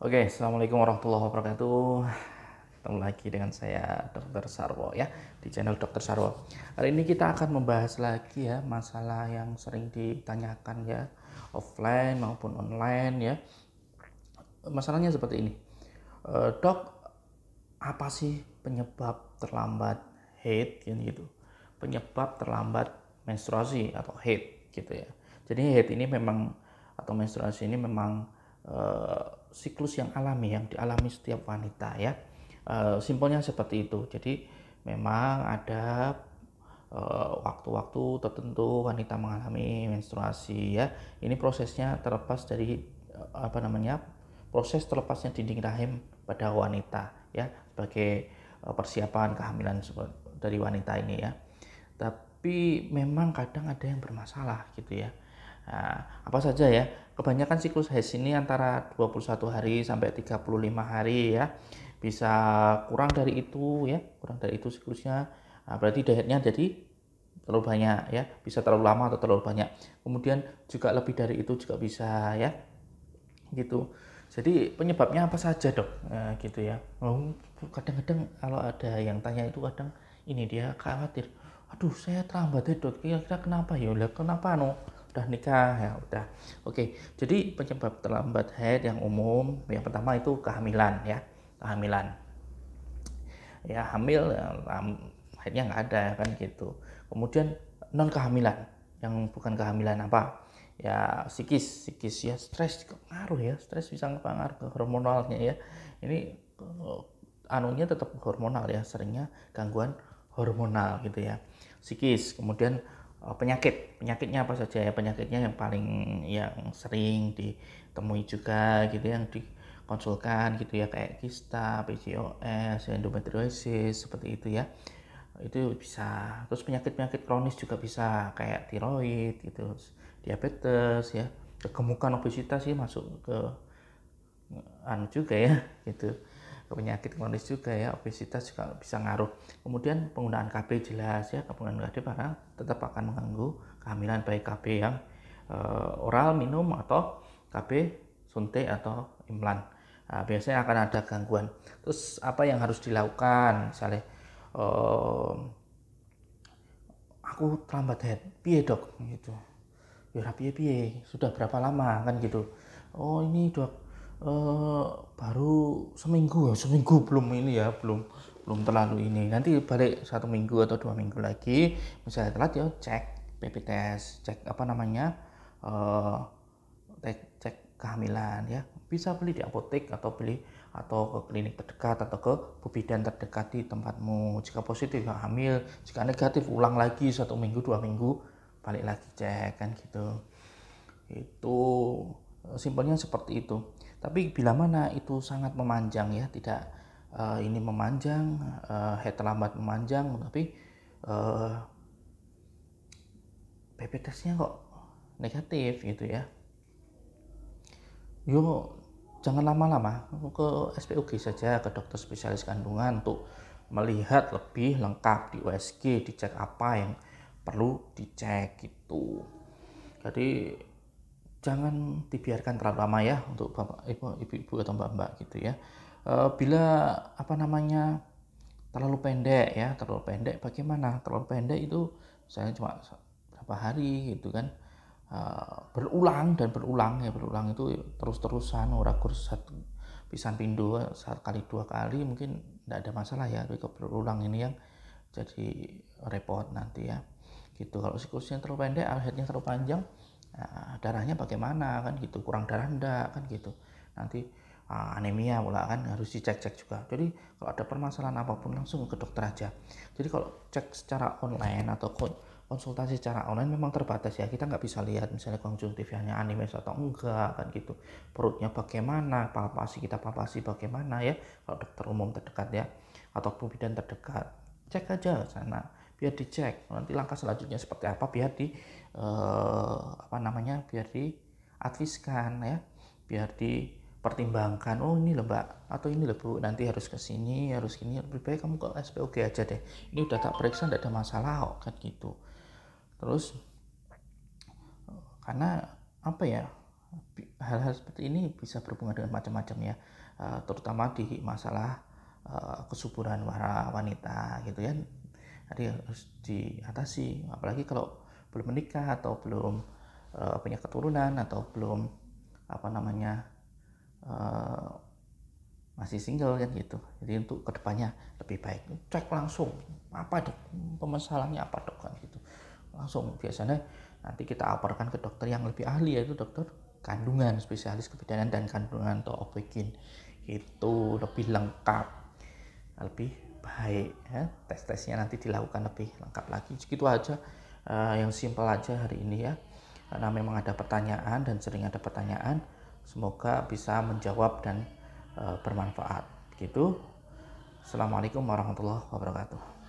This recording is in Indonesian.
Oke, Assalamualaikum warahmatullahi wabarakatuh. Ketemu lagi dengan saya Dr. Sarwo ya di channel Dr. Sarwo. Hari ini kita akan membahas lagi ya masalah yang sering ditanyakan ya offline maupun online ya. Masalahnya seperti ini. E, dok, apa sih penyebab terlambat head gitu? Penyebab terlambat menstruasi atau head gitu ya. Jadi head ini memang atau menstruasi ini memang Eh, siklus yang alami yang dialami setiap wanita ya. E, simpelnya seperti itu. Jadi memang ada eh, waktu-waktu e, tertentu wanita mengalami menstruasi ya. Ini prosesnya terlepas dari apa namanya? proses terlepasnya dinding rahim pada wanita ya sebagai persiapan kehamilan dari wanita ini ya. Tapi memang kadang ada yang bermasalah gitu ya Nah, apa saja ya? Kebanyakan siklus haid ini antara 21 hari sampai 35 hari ya. Bisa kurang dari itu ya, kurang dari itu siklusnya. Nah, berarti dietnya jadi terlalu banyak ya, bisa terlalu lama atau terlalu banyak. Kemudian juga lebih dari itu juga bisa ya. Gitu. Jadi penyebabnya apa saja dok? Nah, gitu ya. Oh, kadang-kadang kalau ada yang tanya itu kadang ini dia khawatir. Aduh saya terlambat ya, dok. Kira-kira kenapa ya? Kenapa no? Anu? udah nikah ya udah oke jadi penyebab terlambat haid yang umum yang pertama itu kehamilan ya kehamilan ya hamil ya, haidnya nggak ada ya kan gitu kemudian non kehamilan yang bukan kehamilan apa ya psikis psikis ya stres pengaruh ya stres bisa ngepengaruh ke hormonalnya ya ini eh, anunya tetap hormonal ya seringnya gangguan hormonal gitu ya psikis kemudian Oh, penyakit penyakitnya apa saja ya penyakitnya yang paling yang sering ditemui juga gitu yang dikonsulkan gitu ya kayak kista, PCOS, endometriosis seperti itu ya itu bisa terus penyakit penyakit kronis juga bisa kayak tiroid gitu diabetes ya kegemukan obesitas sih masuk ke anu juga ya gitu ke penyakit kronis juga ya obesitas juga bisa ngaruh kemudian penggunaan KB jelas ya penggunaan KB para tetap akan mengganggu kehamilan baik KB yang e, oral minum atau KB suntik atau implan nah, biasanya akan ada gangguan terus apa yang harus dilakukan misalnya e, aku terlambat head piye dok gitu ya piye piye sudah berapa lama kan gitu oh ini dok eh, baru seminggu ya seminggu belum ini ya belum belum terlalu ini nanti balik satu minggu atau dua minggu lagi misalnya telat ya cek PPTS cek apa namanya uh, cek, kehamilan ya bisa beli di apotek atau beli atau ke klinik terdekat atau ke bidan terdekat di tempatmu jika positif ya hamil jika negatif ulang lagi satu minggu dua minggu balik lagi cek kan gitu itu eh, simpelnya seperti itu tapi bila mana itu sangat memanjang ya, tidak uh, ini memanjang, uh, head lambat memanjang, tapi uh, eh, PP testnya kok negatif gitu ya. Yo jangan lama-lama ke SPUG saja ke dokter spesialis kandungan untuk melihat lebih lengkap di USG dicek apa yang perlu dicek gitu jadi jangan dibiarkan terlalu lama ya untuk bapak ibu ibu-ibu atau mbak-mbak gitu ya. E, bila apa namanya terlalu pendek ya, terlalu pendek bagaimana? Terlalu pendek itu misalnya cuma berapa hari gitu kan. E, berulang dan berulang ya, berulang itu terus-terusan ora kurs satu pisan pindu kali dua kali mungkin tidak ada masalah ya, tapi berulang ini yang jadi repot nanti ya gitu kalau siklusnya terlalu pendek akhirnya terlalu panjang nah, darahnya bagaimana kan gitu kurang darah enggak kan gitu nanti uh, anemia pula kan harus dicek-cek juga jadi kalau ada permasalahan apapun langsung ke dokter aja jadi kalau cek secara online atau konsultasi secara online memang terbatas ya kita nggak bisa lihat misalnya konjungtivianya anime atau enggak kan gitu perutnya bagaimana palpasi kita palpasi bagaimana ya kalau dokter umum terdekat ya atau bidan terdekat cek aja sana biar dicek nanti langkah selanjutnya seperti apa biar di eh, apa namanya biar di adviskan ya biar dipertimbangkan oh ini loh mbak atau ini loh bu nanti harus ke sini harus ini lebih baik kamu ke SPOG aja deh ini udah tak periksa tidak ada masalah kok kan gitu terus karena apa ya hal-hal seperti ini bisa berhubungan dengan macam-macam ya eh, terutama di masalah eh, kesuburan para wanita gitu ya ada ya, harus diatasi apalagi kalau belum menikah atau belum uh, punya keturunan atau belum apa namanya uh, masih single kan gitu jadi untuk kedepannya lebih baik cek langsung apa dok pemasalahnya apa dok kan gitu langsung biasanya nanti kita laporkan ke dokter yang lebih ahli yaitu dokter kandungan spesialis kebidanan dan kandungan atau OBGYN itu lebih lengkap lebih baik ya. tes tesnya nanti dilakukan lebih lengkap lagi segitu aja uh, yang simpel aja hari ini ya karena memang ada pertanyaan dan sering ada pertanyaan semoga bisa menjawab dan uh, bermanfaat gitu assalamualaikum warahmatullahi wabarakatuh